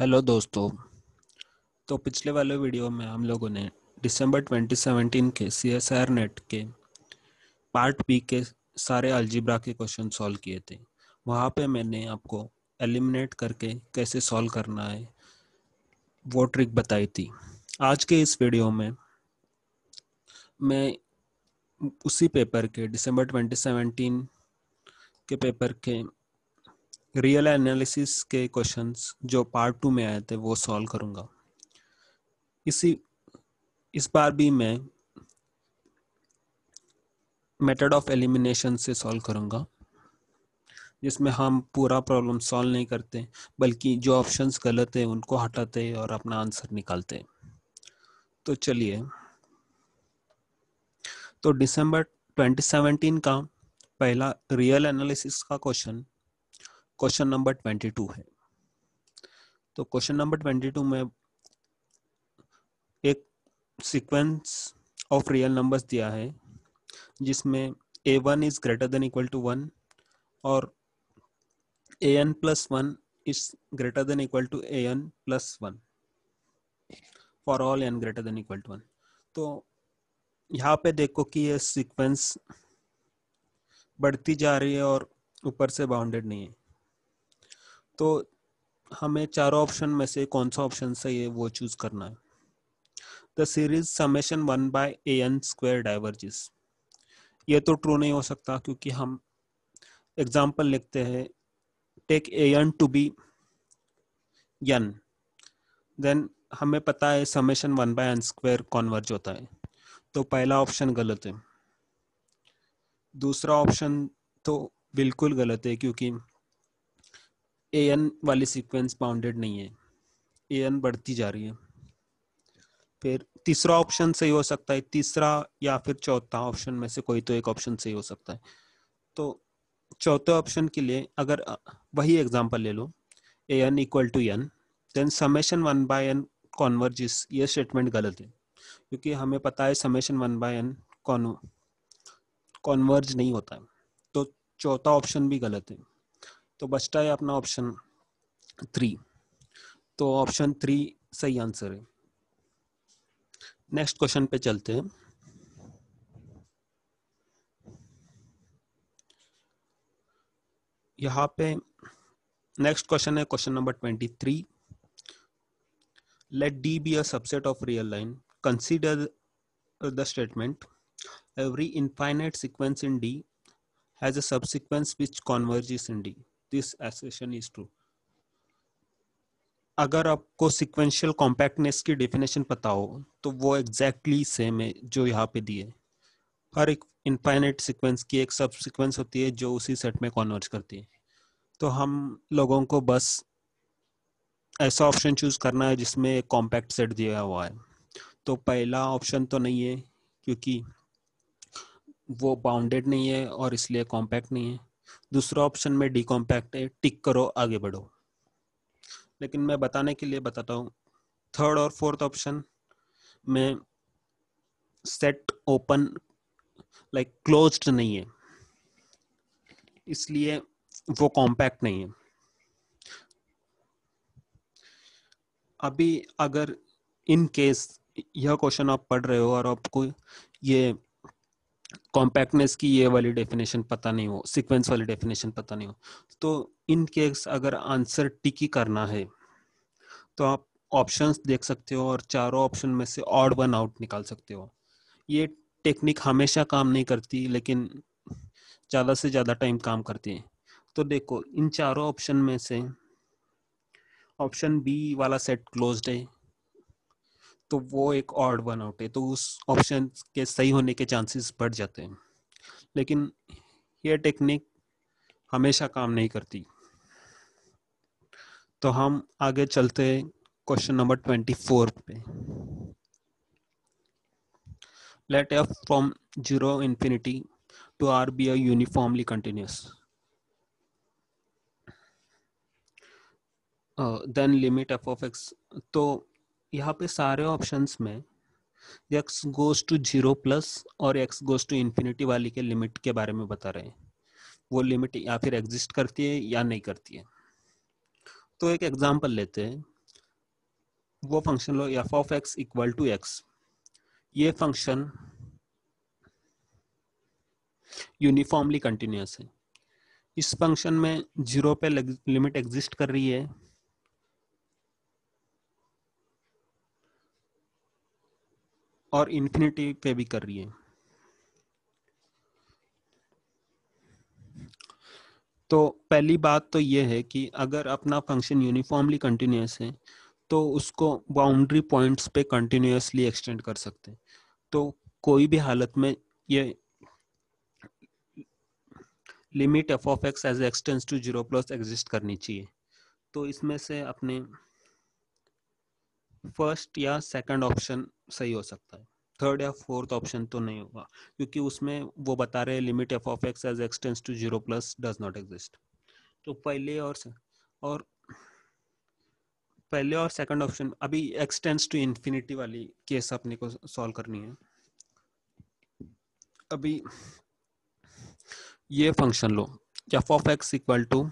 hello दोस्तों तो पिछले वाले वीडियो में हम लोगों ने दिसंबर 2017 के सी एस आर नेट के पार्ट बी के सारे अलजिब्रा के क्वेश्चन सॉल्व किए थे वहाँ पे मैंने आपको एलिमिनेट करके कैसे सॉल्व करना है वो ट्रिक बताई थी आज के इस वीडियो में मैं उसी पेपर के दिसंबर 2017 के पेपर के रियल एनालिसिस के क्वेश्चंस जो पार्ट टू में आए थे वो सॉल्व करूँगा इसी इस बार भी मैं मेथड ऑफ एलिमिनेशन से सॉल्व करूँगा जिसमें हम पूरा प्रॉब्लम सॉल्व नहीं करते बल्कि जो ऑप्शंस गलत है उनको हटाते और अपना आंसर निकालते तो चलिए तो दिसंबर 2017 का पहला रियल एनालिसिस का question question number twenty two है तो क्वेश्चन नंबर ट्वेंटी टू में एक सीक्वेंस ऑफ रियल नंबर्स दिया है जिसमें A one is greater than equal to one और A N plus one is greater than equal to A N plus one for all N greater than equal to one तो यहाँ पे देखो कि ये सीक्वेंस बढ़ती जा रही है और ऊपर से बाउंडेड नहीं है तो हमें चारों ऑप्शन में से कौन सा ऑप्शन सही है वो चूज करना है the series summation one by A N square diverges ये तो ट्रू नहीं हो सकता क्योंकि हम एग्जाम्पल लिखते हैं take A N to B N then हमें पता है summation one by N square converge होता है तो पहला ऑप्शन गलत है दूसरा ऑप्शन तो बिल्कुल गलत है क्योंकि ए एन वाली सीक्वेंस बाउंडेड नहीं है ए एन बढ़ती जा रही है फिर तीसरा ऑप्शन सही हो सकता है तीसरा या फिर चौथा ऑप्शन में से कोई तो एक ऑप्शन सही हो सकता है तो चौथे ऑप्शन के लिए अगर वही एग्जांपल ले लो A N equal to N then summation one by N converges ये स्टेटमेंट गलत है क्योंकि हमें पता है summation one by N converge नहीं होता है तो चौथा ऑप्शन भी गलत है तो बचता है अपना ऑप्शन थ्री तो ऑप्शन थ्री सही आंसर है नेक्स्ट क्वेश्चन पे चलते हैं यहाँ पे नेक्स्ट क्वेश्चन है question number twenty three let D be a subset of real line consider the statement every infinite sequence in D has a subsequence which converges in D this assertion is true अगर आपको sequential compactness की definition पता हो तो वो exactly exactly same है जो यहाँ पे दिए हर एक इनफाइनाइट सीक्वेंस की एक सब सीक्वेंस होती है जो उसी सेट में कॉन्वर्ज करती है तो हम लोगों को बस ऐसा ऑप्शन चूज करना है जिसमें कॉम्पैक्ट सेट दिया हुआ है तो पहला ऑप्शन तो नहीं है क्योंकि वो बाउंडेड नहीं है और इसलिए कॉम्पैक्ट नहीं है दूसरा ऑप्शन में डी कॉम्पैक्ट है टिक करो आगे बढ़ो लेकिन मैं बताने के लिए बताता हूँ थर्ड और फोर्थ ऑप्शन में सेट ओपन लाइक क्लोज्ड नहीं है इसलिए वो कॉम्पैक्ट नहीं है अभी अगर इन केस यह क्वेश्चन आप पढ़ रहे हो और आपको ये कॉम्पैक्टनेस की ये वाली डेफिनेशन पता नहीं हो सीक्वेंस वाली डेफिनेशन पता नहीं हो तो इन केस अगर आंसर टिकी करना है तो आप ऑप्शंस देख सकते हो और चारों ऑप्शन में से ऑड वन आउट निकाल सकते हो ये टेक्निक हमेशा काम नहीं करती लेकिन ज़्यादा से ज़्यादा टाइम काम करती है तो देखो इन चारों ऑप्शन में से ऑप्शन बी वाला सेट क्लोज्ड है तो वो एक ऑड वन आउट है तो उस ऑप्शन के सही होने के चांसेस बढ़ जाते हैं लेकिन यह टेक्निक हमेशा काम नहीं करती तो हम आगे चलते हैं क्वेश्चन नंबर ट्वेंटी फोर पे let F from zero infinity to R be a uniformly continuous uh, then limit f तो यहाँ पे सारे ऑप्शंस में x goes to zero plus और x गोज टू इन्फिनिटी वाली के लिमिट के बारे में बता रहे हैं वो लिमिट या फिर एग्जिस्ट करती है या नहीं करती है तो एक एग्जांपल लेते हैं वो फंक्शन लो F of X equal to X ये फंक्शन यूनिफॉर्मली कंटिन्यूस है इस फंक्शन में जीरो पे लिमिट एग्जिस्ट कर रही है और इन्फिनिटी पे भी कर रही है तो पहली बात तो ये है कि अगर अपना फंक्शन यूनिफॉर्मली कंटिन्यूस है तो उसको बाउंड्री पॉइंट्स पे कंटिन्यूसली एक्सटेंड कर सकते हैं तो कोई भी हालत में ये limit F of X as X tends to zero plus exist करनी चाहिए तो इसमें से अपने फर्स्ट या सेकंड ऑप्शन सही हो सकता है थर्ड या फोर्थ ऑप्शन तो नहीं होगा क्योंकि उसमें वो बता रहे हैं limit F of X as X tends to zero plus does not exist तो पहले और और पहले और सेकंड ऑप्शन अभी एक्सटेंस टू इन्फिनिटी वाली केस अपने को सॉल्व करनी है अभी ये फंक्शन लो F of X equal to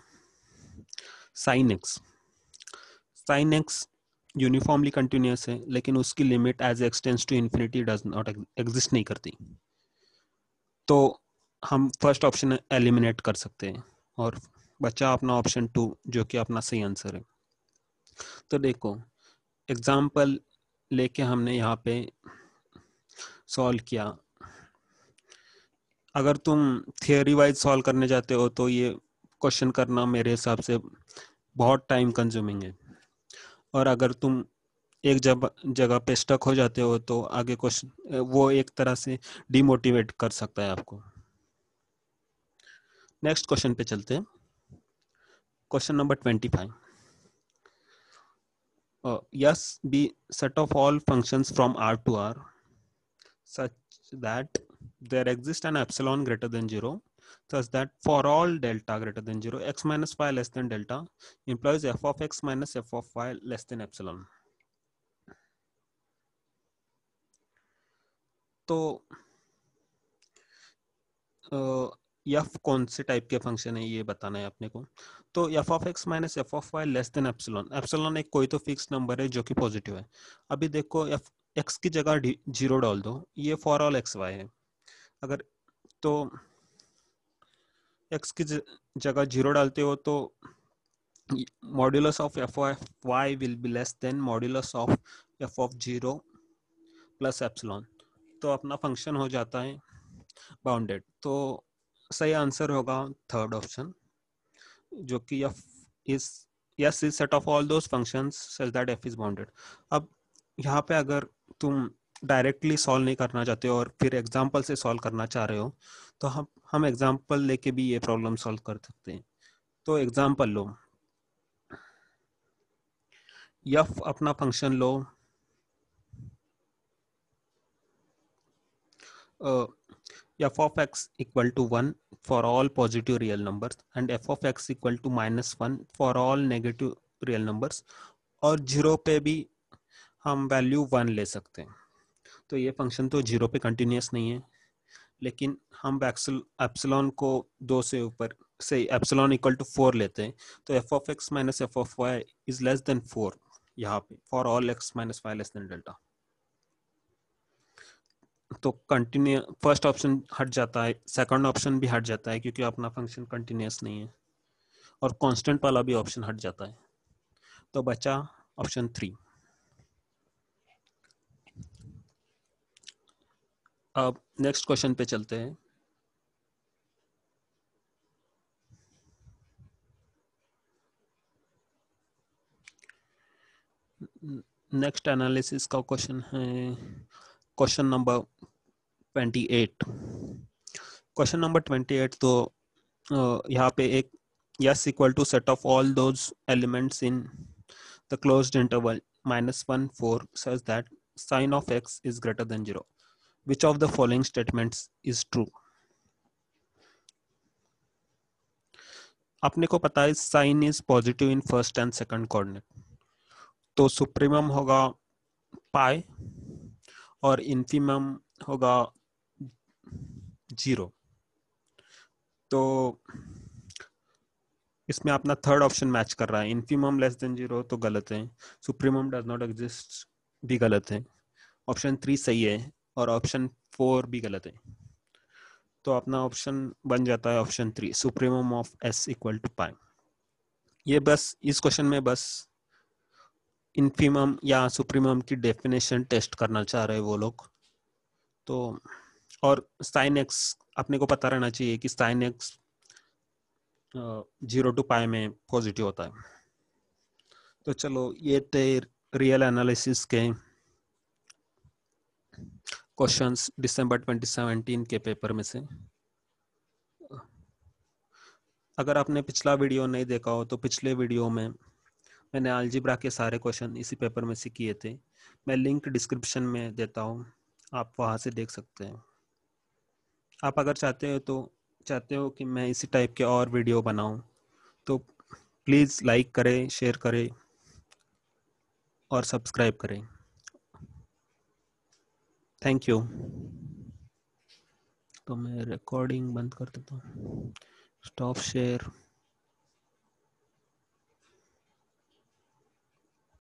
sine X sine X uniformly continuous है लेकिन उसकी limit as X tends to infinity does not exist नहीं करती तो हम फर्स्ट ऑप्शन एलिमिनेट कर सकते हैं और बचा अपना ऑप्शन टू जो कि अपना सही आंसर है तो देखो एग्जाम्पल लेके हमने यहाँ पे सॉल्व किया अगर तुम थियोरी वाइज सॉल्व करने जाते हो तो ये क्वेश्चन करना मेरे हिसाब से बहुत टाइम कंज्यूमिंग है और अगर तुम एक जब जगह पे स्टक हो जाते हो तो आगे क्वेश्चन वो एक तरह से डिमोटिवेट कर सकता है आपको नेक्स्ट क्वेश्चन पे चलते हैं question number twenty five S be set of all functions from R to R such that there exist an epsilon greater than zero such that for all delta greater than 0 x minus y less than delta implies f of x minus f of y less than epsilon तो F कौन से type के function है ये बताना है अपने को तो F of X minus F of Y less than epsilon epsilon एक कोई तो फिक्स नंबर है जो कि पॉजिटिव है अभी देखो एफ एक्स की जगह जीरो डाल दो ये फॉर ऑल एक्स वाई है अगर तो एक्स की जगह जीरो डालते हो तो modulus of F F Y will be less than modulus of F of zero plus epsilon तो अपना फंक्शन हो जाता है बाउंडेड तो सही आंसर होगा थर्ड ऑप्शन जो कि F is S is set of all those functions such that F is bounded अब यहाँ पे अगर तुम डायरेक्टली सॉल्व नहीं करना चाहते और फिर एग्जाम्पल से सॉल्व करना चाह रहे हो तो हम हम एग्जाम्पल लेके भी ये प्रॉब्लम सॉल्व कर सकते हैं तो एग्जाम्पल लो यफ अपना फंक्शन लो F of X equal to one for all positive real numbers and F of X equal to minus one for all negative real numbers और जीरो पे भी हम वैल्यू वन ले सकते हैं तो ये फंक्शन तो जीरो पे कंटिन्यूस नहीं है लेकिन हम एक्सल एप्सलॉन को दो से ऊपर से एप्सलॉन इक्वल टू फोर लेते हैं तो F of X minus F of Y is less than four यहाँ पे for all X minus Y less than delta तो कंटिन्यू फर्स्ट ऑप्शन हट जाता है सेकंड ऑप्शन भी हट जाता है क्योंकि अपना फंक्शन कंटिन्यूस नहीं है और कांस्टेंट वाला भी ऑप्शन हट जाता है तो बचा ऑप्शन थ्री अब नेक्स्ट क्वेश्चन पे चलते हैं नेक्स्ट एनालिसिस का क्वेश्चन है question number twenty eight question number twenty eight तो यहाँ पे एक S equal to set of all those elements in the closed interval minus one four such that sine of X is greater than zero which of the following statements is true अपने को पता है sine is positive in first and second coordinate तो supremum होगा pi और infimum होगा zero तो इसमें अपना थर्ड ऑप्शन मैच कर रहा है इन्फीमम लेस देन जीरो तो गलत है सुप्रीमम डज नॉट एग्जिस्ट भी गलत है ऑप्शन थ्री सही है और ऑप्शन फोर भी गलत है तो अपना ऑप्शन बन जाता है option three supreme of S equal to pi ये बस इस क्वेश्चन में बस इनफीम या सुप्रीम की डेफिनेशन टेस्ट करना चाह रहे वो लोग तो और साइन एक्स अपने को पता रहना चाहिए कि sine X zero to pi में पॉजिटिव होता है तो चलो ये थे रियल एनालिसिस के क्वेश्चंस दिसंबर 2017 के पेपर में से अगर आपने पिछला वीडियो नहीं देखा हो तो पिछले वीडियो में मैंने आलजिब्रा के सारे क्वेश्चन इसी पेपर में से किए थे मैं लिंक डिस्क्रिप्शन में देता हूँ आप वहाँ से देख सकते हैं आप अगर चाहते हो तो चाहते हो कि मैं इसी टाइप के और वीडियो बनाऊँ तो प्लीज़ लाइक करें शेयर करें और सब्सक्राइब करें थैंक यू तो मैं रिकॉर्डिंग बंद कर देता हूँ स्टॉप शेयर